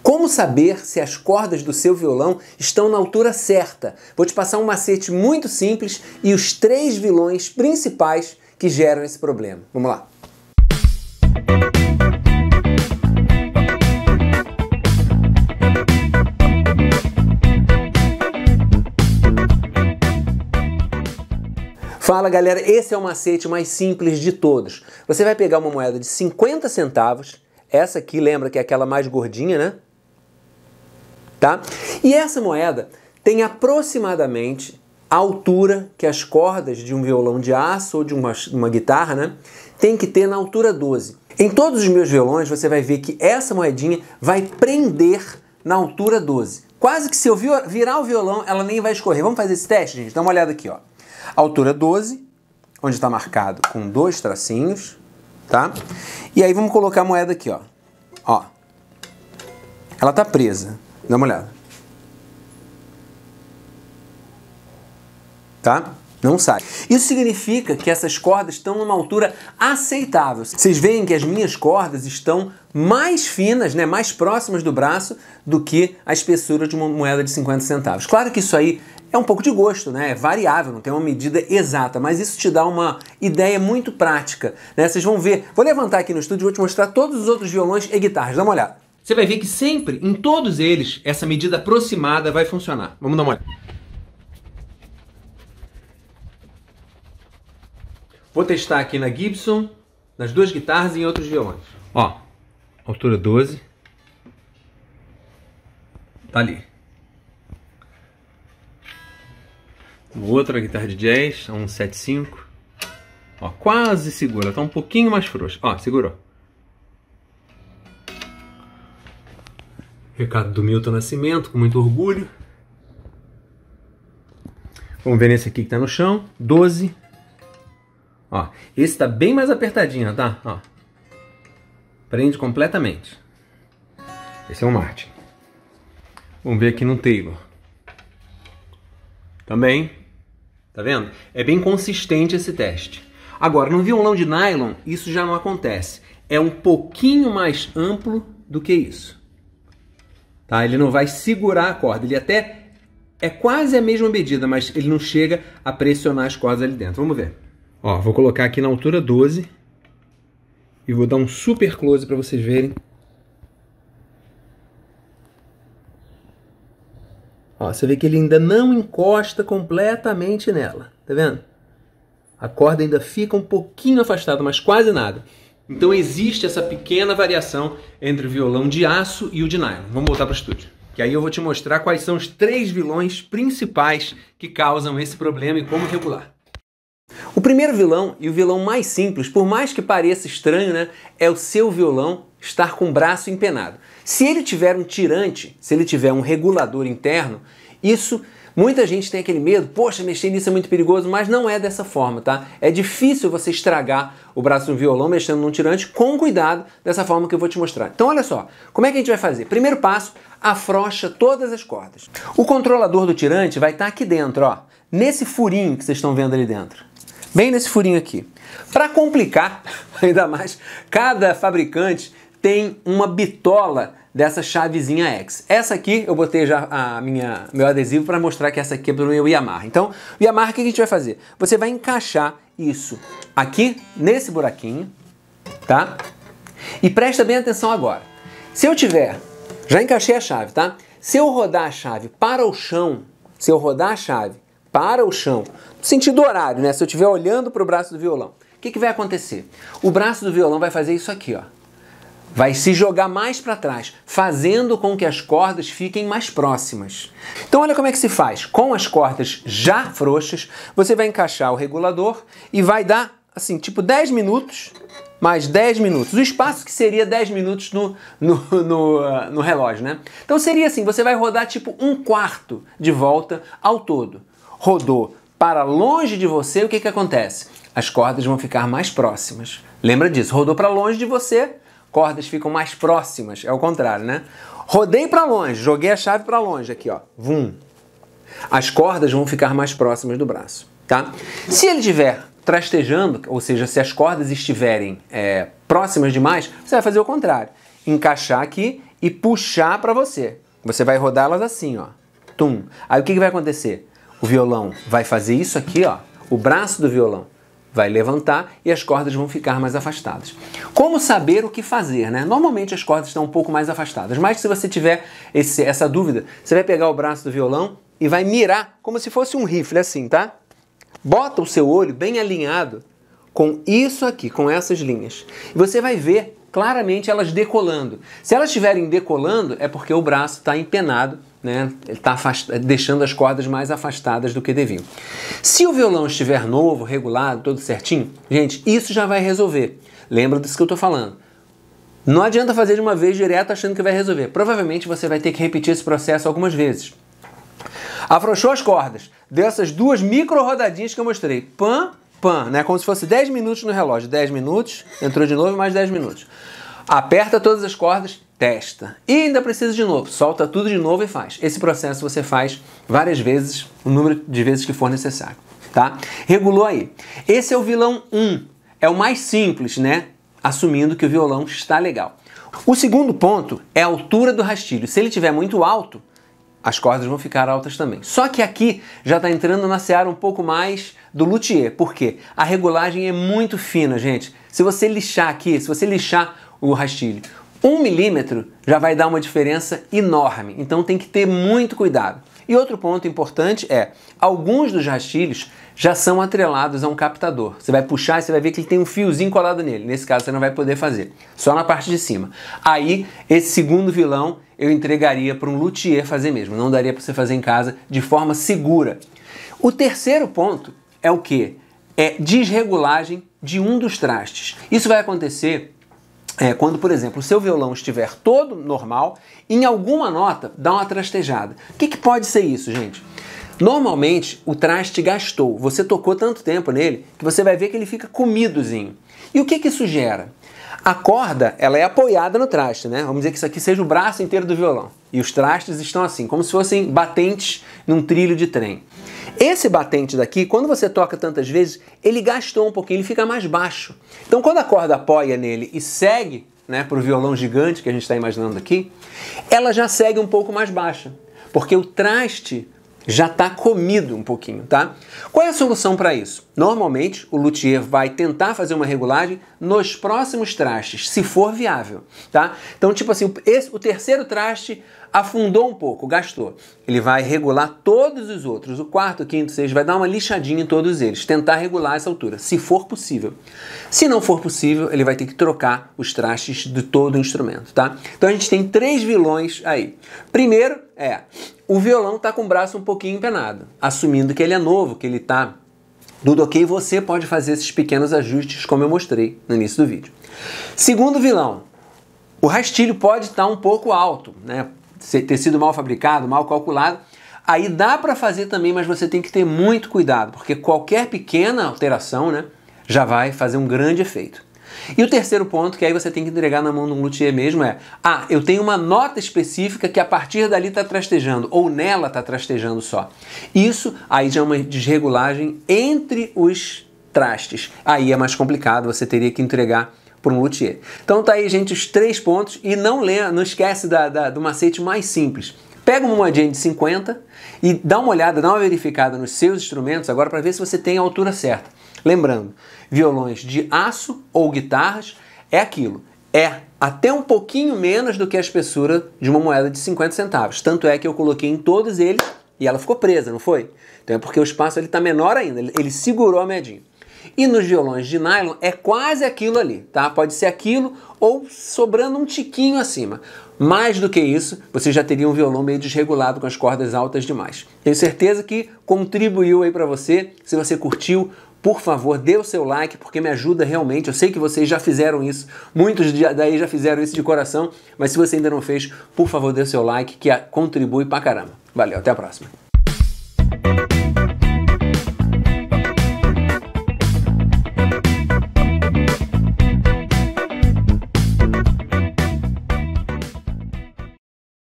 Como saber se as cordas do seu violão estão na altura certa? Vou te passar um macete muito simples e os três vilões principais que geram esse problema. Vamos lá! Fala galera, esse é o macete mais simples de todos. Você vai pegar uma moeda de 50 centavos essa aqui lembra que é aquela mais gordinha, né? Tá? E essa moeda tem aproximadamente a altura que as cordas de um violão de aço ou de uma, uma guitarra, né? Tem que ter na altura 12. Em todos os meus violões, você vai ver que essa moedinha vai prender na altura 12. Quase que se eu virar o violão, ela nem vai escorrer. Vamos fazer esse teste, gente? Dá uma olhada aqui, ó. Altura 12, onde está marcado com dois tracinhos tá? E aí vamos colocar a moeda aqui, ó. Ó. Ela tá presa. Dá uma olhada. Tá? Não sai. Isso significa que essas cordas estão numa altura aceitável. Vocês veem que as minhas cordas estão mais finas, né, mais próximas do braço do que a espessura de uma moeda de 50 centavos. Claro que isso aí é um pouco de gosto, né? É variável, não tem uma medida exata, mas isso te dá uma ideia muito prática. Né? Vocês vão ver. Vou levantar aqui no estúdio e vou te mostrar todos os outros violões e guitarras. Dá uma olhada. Você vai ver que sempre, em todos eles, essa medida aproximada vai funcionar. Vamos dar uma olhada. Vou testar aqui na Gibson, nas duas guitarras e em outros violões. Ó, altura 12. Tá ali. outra guitarra de jazz, a 175. Ó, quase segura, tá um pouquinho mais frouxa. Ó, segurou. Recado do Milton Nascimento, com muito orgulho. Vamos ver nesse aqui que tá no chão, 12. Ó, esse tá bem mais apertadinho, tá? Ó. Prende completamente. Esse é um Martin. Vamos ver aqui no Taylor. Também Tá vendo? É bem consistente esse teste. Agora, no violão de nylon, isso já não acontece. É um pouquinho mais amplo do que isso. Tá? Ele não vai segurar a corda. Ele até é quase a mesma medida, mas ele não chega a pressionar as cordas ali dentro. Vamos ver. Ó, vou colocar aqui na altura 12 e vou dar um super close para vocês verem Ó, você vê que ele ainda não encosta completamente nela, tá vendo? A corda ainda fica um pouquinho afastada, mas quase nada. Então existe essa pequena variação entre o violão de aço e o de nylon. Vamos voltar para o estúdio. Que aí eu vou te mostrar quais são os três vilões principais que causam esse problema e como regular. O primeiro vilão, e o vilão mais simples, por mais que pareça estranho, né, é o seu violão estar com o braço empenado. Se ele tiver um tirante, se ele tiver um regulador interno, isso muita gente tem aquele medo, poxa, mexer nisso é muito perigoso, mas não é dessa forma, tá? É difícil você estragar o braço de um violão mexendo num tirante com cuidado, dessa forma que eu vou te mostrar. Então olha só, como é que a gente vai fazer? Primeiro passo, afrocha todas as cordas. O controlador do tirante vai estar tá aqui dentro, ó, nesse furinho que vocês estão vendo ali dentro bem nesse furinho aqui. Para complicar ainda mais, cada fabricante tem uma bitola dessa chavezinha X. Essa aqui eu botei já a minha meu adesivo para mostrar que essa aqui é do meu Yamaha. Então, o Yamaha, o que a gente vai fazer? Você vai encaixar isso aqui nesse buraquinho, tá? E presta bem atenção agora. Se eu tiver, já encaixei a chave, tá? Se eu rodar a chave para o chão, se eu rodar a chave para o chão, no sentido horário, né? Se eu estiver olhando para o braço do violão, o que, que vai acontecer? O braço do violão vai fazer isso aqui, ó vai se jogar mais para trás, fazendo com que as cordas fiquem mais próximas. Então olha como é que se faz. Com as cordas já frouxas, você vai encaixar o regulador e vai dar assim, tipo 10 minutos mais 10 minutos. O espaço que seria 10 minutos no, no, no, no relógio, né? Então seria assim, você vai rodar tipo um quarto de volta ao todo. Rodou para longe de você, o que, que acontece? As cordas vão ficar mais próximas. Lembra disso, rodou para longe de você, cordas ficam mais próximas, é o contrário, né? Rodei para longe, joguei a chave para longe aqui, ó. Vum. As cordas vão ficar mais próximas do braço, tá? Se ele tiver trastejando, ou seja, se as cordas estiverem é, próximas demais, você vai fazer o contrário. Encaixar aqui e puxar para você. Você vai rodá-las assim, ó. Tum. Aí o que, que vai acontecer? O violão vai fazer isso aqui, ó. O braço do violão vai levantar e as cordas vão ficar mais afastadas. Como saber o que fazer, né? Normalmente as cordas estão um pouco mais afastadas, mas se você tiver esse, essa dúvida, você vai pegar o braço do violão e vai mirar como se fosse um rifle assim, tá? Bota o seu olho bem alinhado com isso aqui, com essas linhas. E você vai ver claramente elas decolando. Se elas estiverem decolando, é porque o braço está empenado né, ele está deixando as cordas mais afastadas do que deviam. Se o violão estiver novo, regulado, todo certinho, gente, isso já vai resolver. Lembra disso que eu estou falando. Não adianta fazer de uma vez direto achando que vai resolver. Provavelmente você vai ter que repetir esse processo algumas vezes. Afrouxou as cordas, deu essas duas micro rodadinhas que eu mostrei. Pam, pam, né? Como se fosse 10 minutos no relógio. 10 minutos, entrou de novo, mais 10 minutos aperta todas as cordas, testa. E ainda precisa de novo, solta tudo de novo e faz. Esse processo você faz várias vezes, o número de vezes que for necessário, tá? Regulou aí. Esse é o vilão 1. É o mais simples, né? Assumindo que o violão está legal. O segundo ponto é a altura do rastilho. Se ele estiver muito alto, as cordas vão ficar altas também. Só que aqui já está entrando na seara um pouco mais do luthier, porque a regulagem é muito fina, gente. Se você lixar aqui, se você lixar o rastilho. Um milímetro já vai dar uma diferença enorme, então tem que ter muito cuidado. E outro ponto importante é, alguns dos rastilhos já são atrelados a um captador. Você vai puxar e você vai ver que ele tem um fiozinho colado nele. Nesse caso você não vai poder fazer, só na parte de cima. Aí, esse segundo vilão eu entregaria para um luthier fazer mesmo, não daria para você fazer em casa de forma segura. O terceiro ponto é o que? É desregulagem de um dos trastes. Isso vai acontecer é, quando, por exemplo, o seu violão estiver todo normal, em alguma nota dá uma trastejada. O que, que pode ser isso, gente? Normalmente o traste gastou, você tocou tanto tempo nele que você vai ver que ele fica comidozinho. E o que, que isso gera? A corda ela é apoiada no traste, né? Vamos dizer que isso aqui seja o braço inteiro do violão. E os trastes estão assim, como se fossem batentes num trilho de trem. Esse batente daqui, quando você toca tantas vezes, ele gastou um pouquinho, ele fica mais baixo. Então, quando a corda apoia nele e segue né, para o violão gigante que a gente está imaginando aqui, ela já segue um pouco mais baixa, porque o traste já está comido um pouquinho, tá? Qual é a solução para isso? Normalmente, o luthier vai tentar fazer uma regulagem nos próximos trastes, se for viável, tá? Então, tipo assim, esse, o terceiro traste afundou um pouco, gastou. Ele vai regular todos os outros, o quarto, quinto, sexto, vai dar uma lixadinha em todos eles, tentar regular essa altura, se for possível. Se não for possível, ele vai ter que trocar os trastes de todo o instrumento, tá? Então a gente tem três vilões aí. Primeiro é, o violão está com o braço um pouquinho empenado, assumindo que ele é novo, que ele está tudo ok, você pode fazer esses pequenos ajustes como eu mostrei no início do vídeo. Segundo vilão, o rastilho pode estar um pouco alto, né? ter sido mal fabricado, mal calculado. Aí dá para fazer também, mas você tem que ter muito cuidado, porque qualquer pequena alteração né, já vai fazer um grande efeito. E o terceiro ponto, que aí você tem que entregar na mão de um luthier mesmo, é: ah, eu tenho uma nota específica que a partir dali está trastejando, ou nela está trastejando só. Isso aí já é uma desregulagem entre os trastes. Aí é mais complicado, você teria que entregar para um luthier. Então tá aí, gente, os três pontos e não lê, não esquece da, da, do macete mais simples. Pega uma moedinha de 50 e dá uma olhada, dá uma verificada nos seus instrumentos agora para ver se você tem a altura certa. Lembrando, violões de aço ou guitarras é aquilo, é até um pouquinho menos do que a espessura de uma moeda de 50 centavos. Tanto é que eu coloquei em todos eles e ela ficou presa, não foi? Então é porque o espaço está menor ainda, ele segurou a medinha. E nos violões de nylon é quase aquilo ali, tá? Pode ser aquilo ou sobrando um tiquinho acima. Mais do que isso, você já teria um violão meio desregulado com as cordas altas demais. Tenho certeza que contribuiu aí para você. Se você curtiu, por favor, dê o seu like, porque me ajuda realmente. Eu sei que vocês já fizeram isso, muitos daí já fizeram isso de coração, mas se você ainda não fez, por favor, dê o seu like, que contribui pra caramba. Valeu, até a próxima.